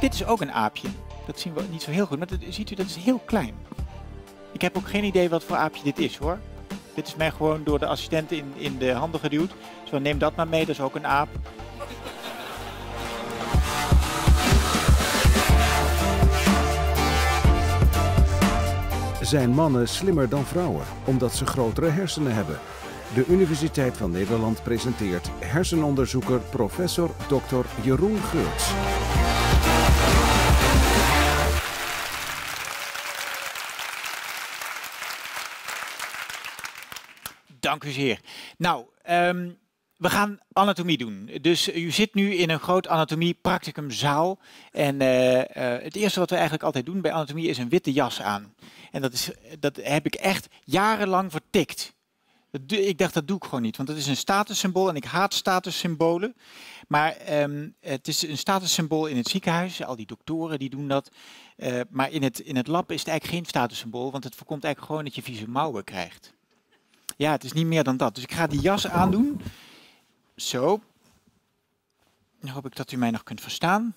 Dit is ook een aapje. Dat zien we niet zo heel goed, maar ziet u, dat is heel klein. Ik heb ook geen idee wat voor aapje dit is hoor. Dit is mij gewoon door de assistent in, in de handen geduwd. Zo neem dat maar mee, dat is ook een aap. Zijn mannen slimmer dan vrouwen omdat ze grotere hersenen hebben? De Universiteit van Nederland presenteert hersenonderzoeker professor Dr. Jeroen Geurts. Dank u zeer. Nou, ehm, we gaan anatomie doen. Dus u zit nu in een groot anatomie practicumzaal. En eh, eh, het eerste wat we eigenlijk altijd doen bij anatomie is een witte jas aan. En dat, is, dat heb ik echt jarenlang vertikt ik dacht, dat doe ik gewoon niet, want het is een statussymbool en ik haat statussymbolen. Maar ehm, het is een statussymbool in het ziekenhuis, al die doktoren die doen dat. Eh, maar in het, in het lab is het eigenlijk geen statussymbool, want het voorkomt eigenlijk gewoon dat je vieze mouwen krijgt. Ja, het is niet meer dan dat. Dus ik ga die jas aandoen. Zo. Dan hoop ik dat u mij nog kunt verstaan.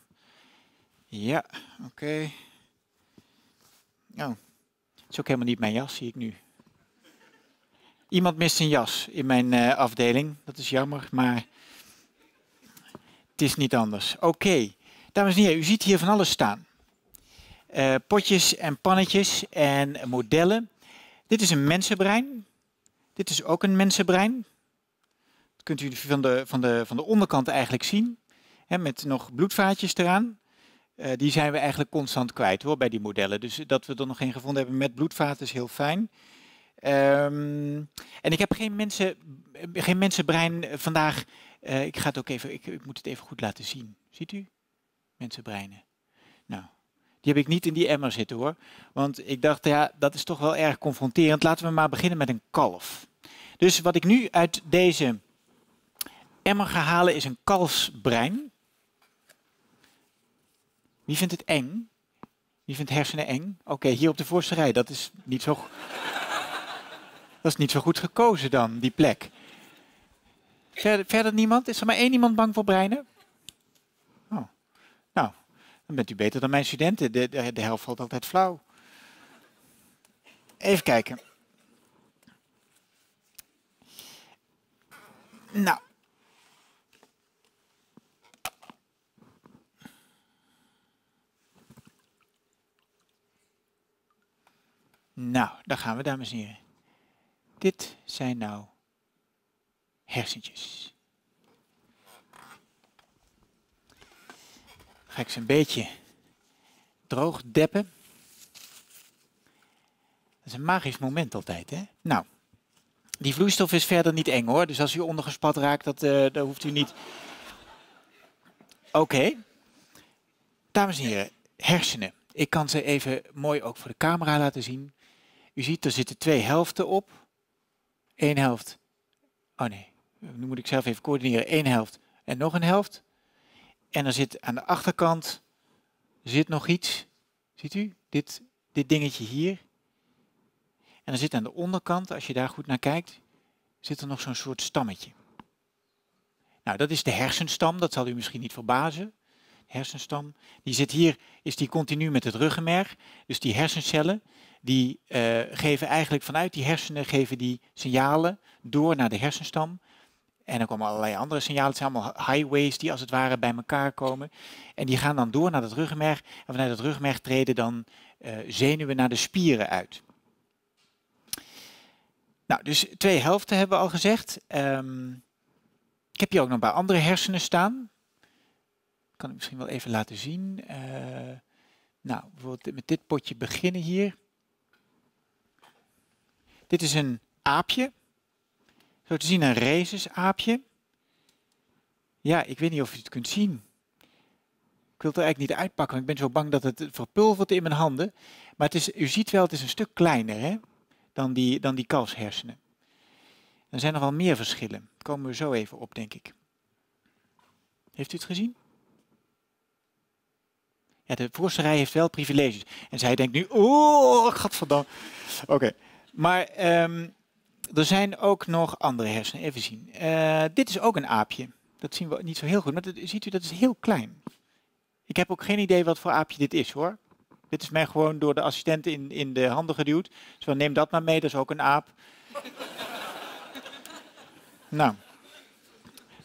Ja, oké. Nou, oh, het is ook helemaal niet mijn jas, zie ik nu. Iemand mist zijn jas in mijn eh, afdeling. Dat is jammer, maar het is niet anders. Oké, dames en heren, u ziet hier van alles staan. Eh, potjes en pannetjes en modellen. Dit is een mensenbrein. Dit is ook een mensenbrein. Dat kunt u van de, van de, van de onderkant eigenlijk zien. met nog bloedvaatjes eraan. Eh, die zijn we eigenlijk constant kwijt hoor, bij die modellen. Dus dat we er nog geen gevonden hebben met bloedvaten is heel fijn. Ehm, en ik heb geen, mensen, geen mensenbrein eh, vandaag. Eh, ik ga het ook even, ik, ik, moet het even goed laten zien. Ziet u? Mensenbreinen. Nou, die heb ik niet in die emmer zitten hoor. Want ik dacht, ja, dat is toch wel erg confronterend. Laten we maar beginnen met een kalf. Dus wat ik nu uit deze emmer ga halen is een kalfsbrein. Wie vindt het eng? Wie vindt hersenen eng? Oké, hier op de voorste rij, dat is niet zo. Dat is niet zo goed gekozen dan, die plek. Verder, verder niemand? Is er maar één iemand bang voor breinen? Oh. Nou, dan bent u beter dan mijn studenten. De, de, de helft valt altijd flauw. Even kijken. Nou. Nou, daar gaan we, dames en heren. Dit zijn nou hersentjes. Ga ik ze een beetje droog deppen. Dat is een magisch moment altijd, hè? Nou, die vloeistof is verder niet eng, hoor. Dus als u ondergespat raakt, dat, eh, dat hoeft u niet... Oké. Dames en heren, hersenen. Ik kan ze even mooi ook voor de camera laten zien. U ziet, er zitten twee helften op. Eén helft. Oh nee, nu moet ik zelf even coördineren. Eén helft en nog een helft. En er zit aan de achterkant zit nog iets. Ziet u? Dit, dit dingetje hier. En er zit aan de onderkant, als je daar goed naar kijkt, zit er nog zo'n soort stammetje. Nou, dat is de hersenstam, dat zal u misschien niet verbazen. De hersenstam, die zit hier, is die continu met het ruggenmerg. Dus die hersencellen, die eh, geven eigenlijk vanuit die hersenen geven die signalen door naar de hersenstam. En dan komen allerlei andere signalen. Het zijn allemaal highways die als het ware bij elkaar komen. En die gaan dan door naar het ruggenmerg. En vanuit het ruggenmerg treden dan eh, zenuwen naar de spieren uit. Nou, dus twee helften hebben we al gezegd. Ehm, ik heb hier ook nog een paar andere hersenen staan. Kan ik misschien wel even laten zien. Eh, nou, bijvoorbeeld met dit potje beginnen hier. Dit is een aapje. Zo te zien een aapje. Ja, ik weet niet of u het kunt zien. Ik wil het er eigenlijk niet uitpakken, want ik ben zo bang dat het verpulvert in mijn handen. Maar het is, u ziet wel, het is een stuk kleiner hè, dan, die, dan die kalfshersenen. Er zijn nog wel meer verschillen. komen we zo even op, denk ik. Heeft u het gezien? Ja, de voorste rij heeft wel privileges. En zij denkt nu, oh, godverdomme. Oké. Maar ehm, er zijn ook nog andere hersenen. Even zien. Eh, dit is ook een aapje. Dat zien we niet zo heel goed. Maar ziet u, dat is heel klein. Ik heb ook geen idee wat voor aapje dit is hoor. Dit is mij gewoon door de assistent in, in de handen geduwd. Zo, neem dat maar mee, dat is ook een aap. nou,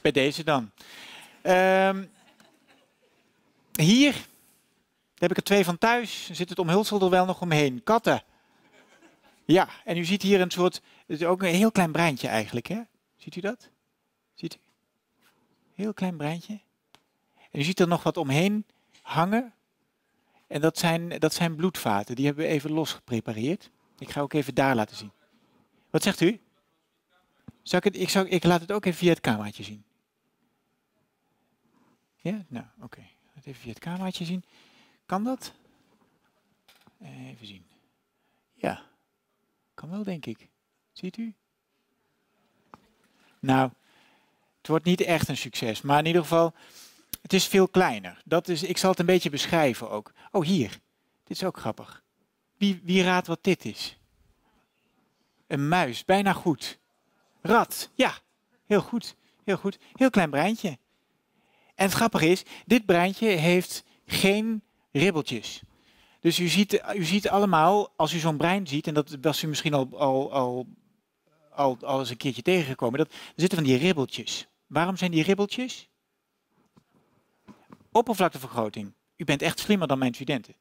bij deze dan. Ehm, hier, daar heb ik er twee van thuis. Zit het omhulsel er wel nog omheen? Katten. Ja, en u ziet hier een soort, het is ook een heel klein breintje eigenlijk, hè? Ziet u dat? Ziet u? Heel klein breintje. En u ziet er nog wat omheen hangen. En dat zijn, dat zijn bloedvaten, die hebben we even los geprepareerd. Ik ga ook even daar laten zien. Wat zegt u? Zal ik, het, ik, ik laat het ook even via het cameraatje zien. Ja, nou oké. Okay. Laat even via het cameraatje zien. Kan dat? Even zien. Ja. Kan wel, denk ik. Ziet u? Nou, het wordt niet echt een succes. Maar in ieder geval, het is veel kleiner. Dat is, ik zal het een beetje beschrijven ook. Oh, hier. Dit is ook grappig. Wie, wie raadt wat dit is? Een muis, bijna goed. Rat, ja. Heel goed, heel goed. Heel klein breintje. En het grappige is, dit breintje heeft geen ribbeltjes. Dus u ziet, eh, u ziet allemaal, als u zo'n brein ziet, en dat was u misschien al, al, al, al eens een keertje tegengekomen, dat, er zitten van die ribbeltjes. Waarom zijn die ribbeltjes? Oppervlaktevergroting. U bent echt slimmer dan mijn studenten.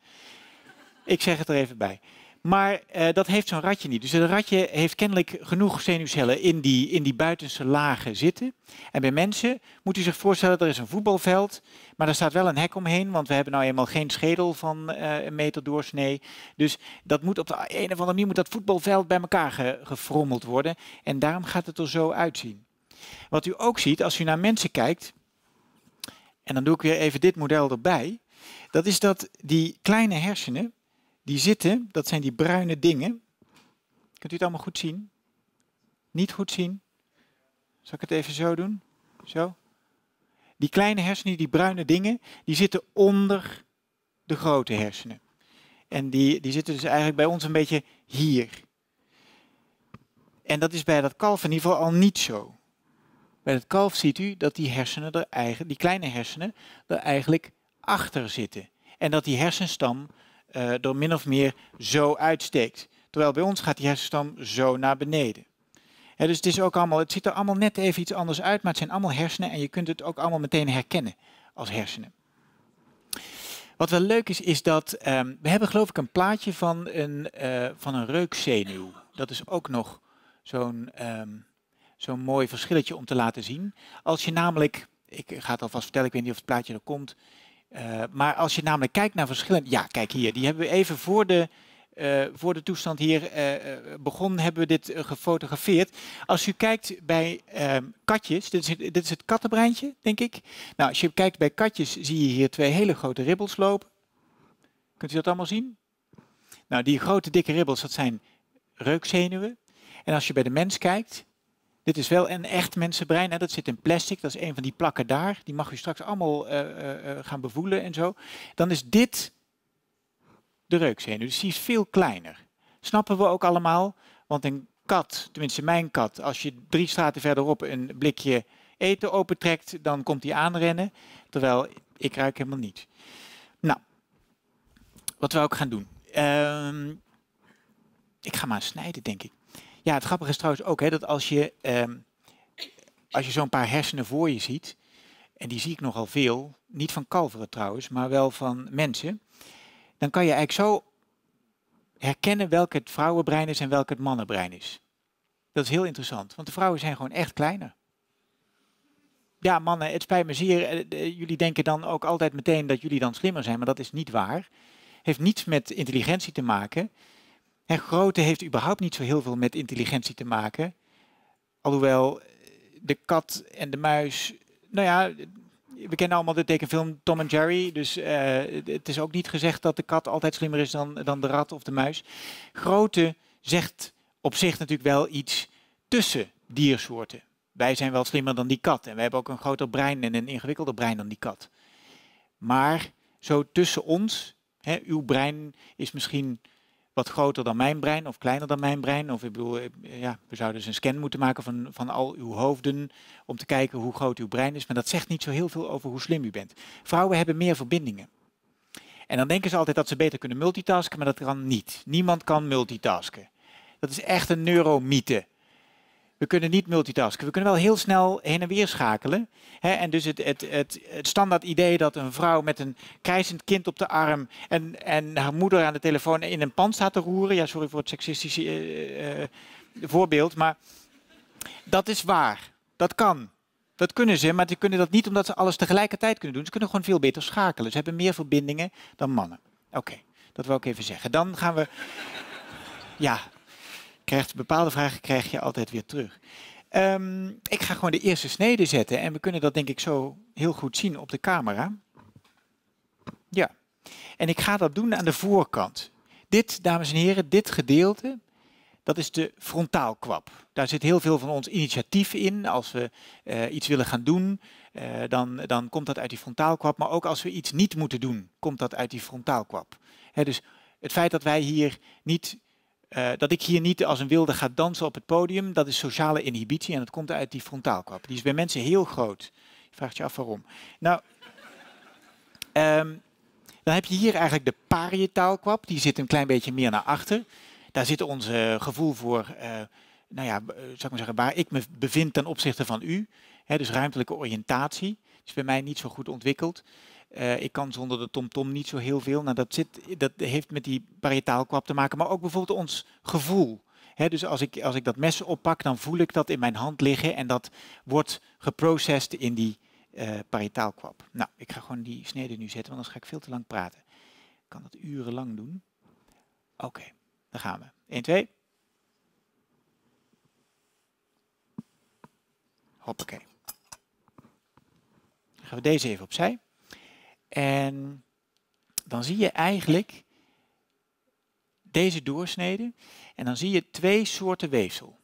Ik zeg het er even bij. Maar eh, dat heeft zo'n ratje niet. Dus het ratje heeft kennelijk genoeg zenuwcellen in die, in die buitenste lagen zitten. En bij mensen moet u zich voorstellen, er is een voetbalveld, maar er staat wel een hek omheen, want we hebben nou eenmaal geen schedel van eh, een meter doorsnee. Dus dat moet op de een of andere manier moet dat voetbalveld bij elkaar gefrommeld worden. En daarom gaat het er zo uitzien. Wat u ook ziet als u naar mensen kijkt, en dan doe ik weer even dit model erbij, dat is dat die kleine hersenen, die zitten, dat zijn die bruine dingen. Kunt u het allemaal goed zien? Niet goed zien? Zal ik het even zo doen? Zo. Die kleine hersenen, die bruine dingen, die zitten onder de grote hersenen. En die, die zitten dus eigenlijk bij ons een beetje hier. En dat is bij dat kalf in ieder geval al niet zo. Bij het kalf ziet u dat die hersenen er eigen, die kleine hersenen er eigenlijk achter zitten. En dat die hersenstam eh, door min of meer zo uitsteekt. Terwijl bij ons gaat die hersenstam zo naar beneden. dus het, is ook allemaal, het ziet er allemaal net even iets anders uit, maar het zijn allemaal hersenen en je kunt het ook allemaal meteen herkennen als hersenen. Wat wel leuk is, is dat ehm, we hebben geloof ik een plaatje van een, eh, van een reukzenuw. Dat is ook nog zo'n ehm, zo'n mooi verschilletje om te laten zien. Als je namelijk, ik ga het alvast vertellen, ik weet niet of het plaatje er komt, eh, maar als je namelijk kijkt naar verschillende... Ja, kijk hier, die hebben we even voor de, eh, voor de toestand hier uh, begon, hebben we dit gefotografeerd. Als u kijkt bij ehm, katjes, dit is, dit is het kattenbreintje, denk ik. Nou, als je kijkt bij katjes, zie je hier twee hele grote ribbels lopen. Kunt u dat allemaal zien? Nou, die grote dikke ribbels, dat zijn reukzenuwen. En als je bij de mens kijkt, dit is wel een echt mensenbrein. Hè? Dat zit in plastic. Dat is een van die plakken daar. Die mag u straks allemaal eh, eh, eh, gaan bevoelen en zo. Dan is dit de reukzenuw. Dus die is veel kleiner. Snappen we ook allemaal? Want een kat, tenminste mijn kat, als je drie straten verderop een blikje eten opentrekt, dan komt hij aanrennen. Terwijl ik ruik helemaal niet. Nou, wat we ook gaan doen. Ehm, ik ga maar snijden, denk ik. Ja, het grappige is trouwens ook hè, dat als je, ehm, als je zo'n paar hersenen voor je ziet, en die zie ik nogal veel, niet van kalveren trouwens, maar wel van mensen, dan kan je eigenlijk zo herkennen welke het vrouwenbrein is en welke het mannenbrein is. Dat is heel interessant, want de vrouwen zijn gewoon echt kleiner. Ja, mannen, het spijt me zeer. Eh, jullie denken dan ook altijd meteen dat jullie dan slimmer zijn, maar dat is niet waar. Heeft niets met intelligentie te maken. En grootte heeft überhaupt niet zo heel veel met intelligentie te maken. Alhoewel eh, de kat en de muis. Nou ja, we kennen allemaal de tekenfilm Tom en Jerry. Dus eh, het is ook niet gezegd dat de kat altijd slimmer is dan, dan de rat of de muis. Grootte zegt op zich natuurlijk wel iets tussen diersoorten. Wij zijn wel slimmer dan die kat. En we hebben ook een groter brein en een ingewikkelder brein dan die kat. Maar zo tussen ons, hè, uw brein is misschien wat groter dan mijn brein of kleiner dan mijn brein. Of ik bedoel, ja, we zouden dus een scan moeten maken van, van al uw hoofden om te kijken hoe groot uw brein is. Maar dat zegt niet zo heel veel over hoe slim u bent. Vrouwen hebben meer verbindingen. En dan denken ze altijd dat ze beter kunnen multitasken, maar dat kan niet. Niemand kan multitasken. Dat is echt een neuromythe we kunnen niet multitasken. We kunnen wel heel snel heen en weer schakelen. Hè? En dus het, het, het, standaard idee dat een vrouw met een krijzend kind op de arm en, en haar moeder aan de telefoon in een pan staat te roeren. Ja, sorry voor het seksistische eh, eh, voorbeeld, maar dat is waar. Dat kan. Dat kunnen ze, maar ze kunnen dat niet omdat ze alles tegelijkertijd kunnen doen. Ze kunnen gewoon veel beter schakelen. Ze hebben meer verbindingen dan mannen. Oké, dat wil ik even zeggen. Dan gaan we. Ja, bepaalde vragen krijg je altijd weer terug. Ehm, ik ga gewoon de eerste snede zetten en we kunnen dat denk ik zo heel goed zien op de camera. Ja, en ik ga dat doen aan de voorkant. Dit, dames en heren, dit gedeelte, dat is de frontaalkwap. Daar zit heel veel van ons initiatief in. Als we eh, iets willen gaan doen, eh, dan, dan komt dat uit die frontaalkwap. Maar ook als we iets niet moeten doen, komt dat uit die frontaalkwap. kwab. dus het feit dat wij hier niet eh, dat ik hier niet als een wilde ga dansen op het podium, dat is sociale inhibitie en dat komt uit die frontaalkwap. Die is bij mensen heel groot. Je vraagt je af waarom. Nou, ehm, dan heb je hier eigenlijk de parietaalkwap, die zit een klein beetje meer naar achter. Daar zit ons eh, gevoel voor, eh, nou ja, zou ik maar zeggen, waar ik me bevind ten opzichte van u. dus ruimtelijke oriëntatie is bij mij niet zo goed ontwikkeld. Eh, ik kan zonder de tomtom -tom niet zo heel veel. Nou, dat, zit, dat heeft met die parietaalkwap te maken, maar ook bijvoorbeeld ons gevoel. dus als ik, als ik dat mes oppak, dan voel ik dat in mijn hand liggen en dat wordt geprocessed in die uh, parietaalkwap. Nou, ik ga gewoon die snede nu zetten, want anders ga ik veel te lang praten. Ik kan dat urenlang doen. Oké, dan daar gaan we. 1, 2. Hoppakee. Dan gaan we deze even opzij. En dan zie je eigenlijk deze doorsnede. En dan zie je twee soorten weefsel.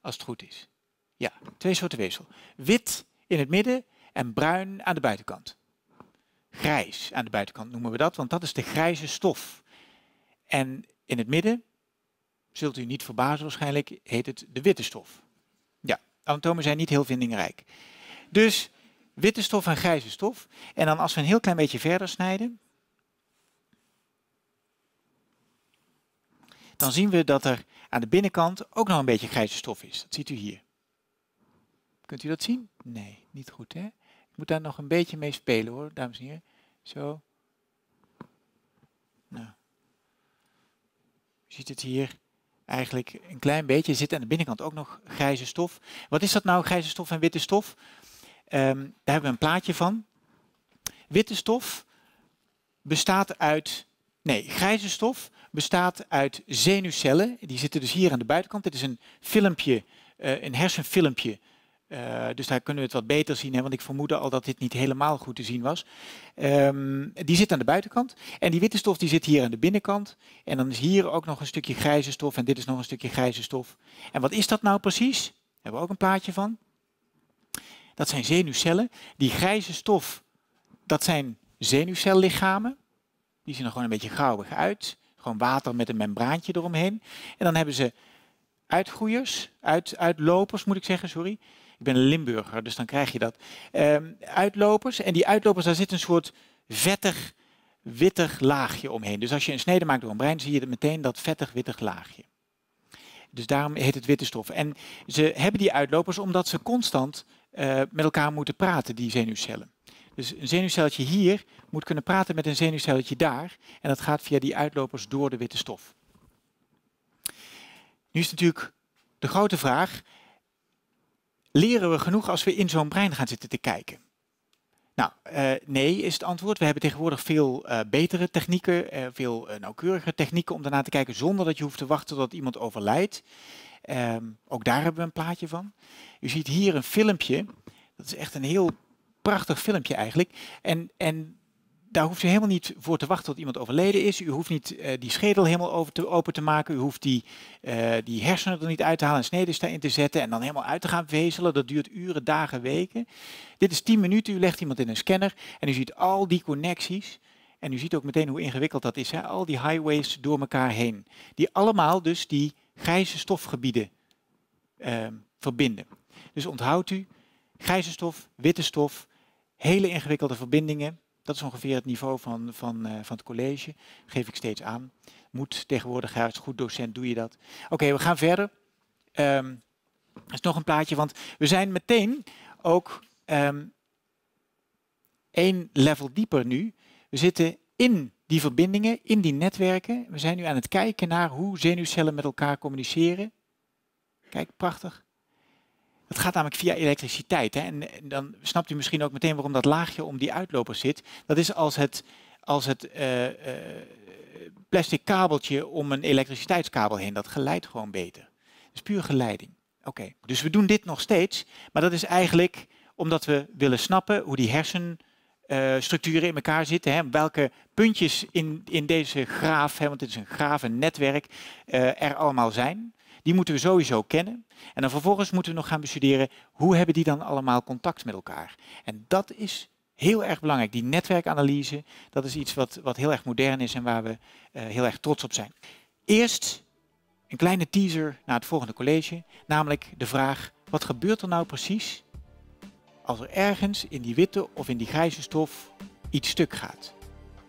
Als het goed is. Ja, twee soorten weefsel. Wit in het midden en bruin aan de buitenkant. Grijs aan de buitenkant noemen we dat, want dat is de grijze stof. En in het midden, zult u niet verbazen waarschijnlijk, heet het de witte stof. Ja, anatomen zijn niet heel vindingrijk. Dus witte stof en grijze stof. En dan als we een heel klein beetje verder snijden, dan zien we dat er aan de binnenkant ook nog een beetje grijze stof is. Dat ziet u hier. Kunt u dat zien? Nee, niet goed hè. Ik moet daar nog een beetje mee spelen hoor, dames en heren. Zo. Nou. U ziet het hier eigenlijk een klein beetje. Zit aan de binnenkant ook nog grijze stof. Wat is dat nou, grijze stof en witte stof? Um, daar hebben we een plaatje van. Witte stof bestaat uit. Nee, grijze stof bestaat uit zenuwcellen. Die zitten dus hier aan de buitenkant. Dit is een filmpje, eh, een hersenfilmpje. Eh, dus daar kunnen we het wat beter zien, hè, want ik vermoedde al dat dit niet helemaal goed te zien was. Ehm, die zit aan de buitenkant en die witte stof die zit hier aan de binnenkant. En dan is hier ook nog een stukje grijze stof en dit is nog een stukje grijze stof. En wat is dat nou precies? Daar hebben we ook een plaatje van dat zijn zenuwcellen. Die grijze stof, dat zijn zenuwcellichamen. Die zien er gewoon een beetje grauwig uit. Gewoon water met een membraantje eromheen. En dan hebben ze uitgroeiers, uit, uitlopers moet ik zeggen, sorry. Ik ben een Limburger, dus dan krijg je dat. Ehm, uitlopers. En die uitlopers, daar zit een soort vettig, wittig laagje omheen. Dus als je een snede maakt door een brein, zie je meteen dat vettig, wittig laagje. Dus daarom heet het witte stof. En ze hebben die uitlopers omdat ze constant eh, met elkaar moeten praten, die zenuwcellen. Dus een zenuwcelletje hier moet kunnen praten met een zenuwcelletje daar. En dat gaat via die uitlopers door de witte stof. Nu is natuurlijk de grote vraag, leren we genoeg als we in zo'n brein gaan zitten te kijken? Nou, eh, nee is het antwoord. We hebben tegenwoordig veel eh, betere technieken, veel nauwkeurigere technieken om daarna te kijken zonder dat je hoeft te wachten tot iemand overlijdt. Ehm, ook daar hebben we een plaatje van. U ziet hier een filmpje. Dat is echt een heel prachtig filmpje eigenlijk. En, en daar hoeft u helemaal niet voor te wachten tot iemand overleden is. U hoeft niet eh, die schedel helemaal open te maken. U hoeft die, eh, die hersenen er niet uit te halen en sneden daarin te zetten. En dan helemaal uit te gaan vezelen. Dat duurt uren, dagen, weken. Dit is 10 minuten. U legt iemand in een scanner. En u ziet al die connecties. En u ziet ook meteen hoe ingewikkeld dat is. Al die highways door elkaar heen. Die allemaal dus die grijze stofgebieden ehm, verbinden. Dus onthoudt u, grijze stof, witte stof, hele ingewikkelde verbindingen. Dat is ongeveer het niveau van, van, eh, van het college. Geef ik steeds aan. Moet tegenwoordig, als goed docent doe je dat. Oké, we gaan verder. Um, er is nog een plaatje, want we zijn meteen ook ehm, één level dieper nu. We zitten in die verbindingen in die netwerken. We zijn nu aan het kijken naar hoe zenuwcellen met elkaar communiceren. Kijk, prachtig. Dat gaat namelijk via elektriciteit. Hè? En dan snapt u misschien ook meteen waarom dat laagje om die uitloper zit. Dat is als het, als het eh, eh, plastic kabeltje om een elektriciteitskabel heen. Dat geleidt gewoon beter. Dat is puur geleiding. Oké, dus we doen dit nog steeds. Maar dat is eigenlijk omdat we willen snappen hoe die hersen eh, structuren in elkaar zitten. Hè, welke puntjes in, in deze graaf, hè, want het is een gravennetwerk, uh, er allemaal zijn. Die moeten we sowieso kennen. En dan vervolgens moeten we nog gaan bestuderen hoe hebben die dan allemaal contact met elkaar. En dat is heel erg belangrijk. Die netwerkanalyse, dat is iets wat, wat heel erg modern is en waar we eh, heel erg trots op zijn. Eerst een kleine teaser naar het volgende college, namelijk de vraag: wat gebeurt er nou precies als er ergens in die witte of in die grijze stof iets stuk gaat.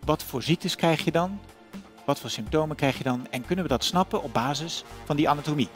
Wat voor ziektes krijg je dan? Wat voor symptomen krijg je dan? En kunnen we dat snappen op basis van die anatomie?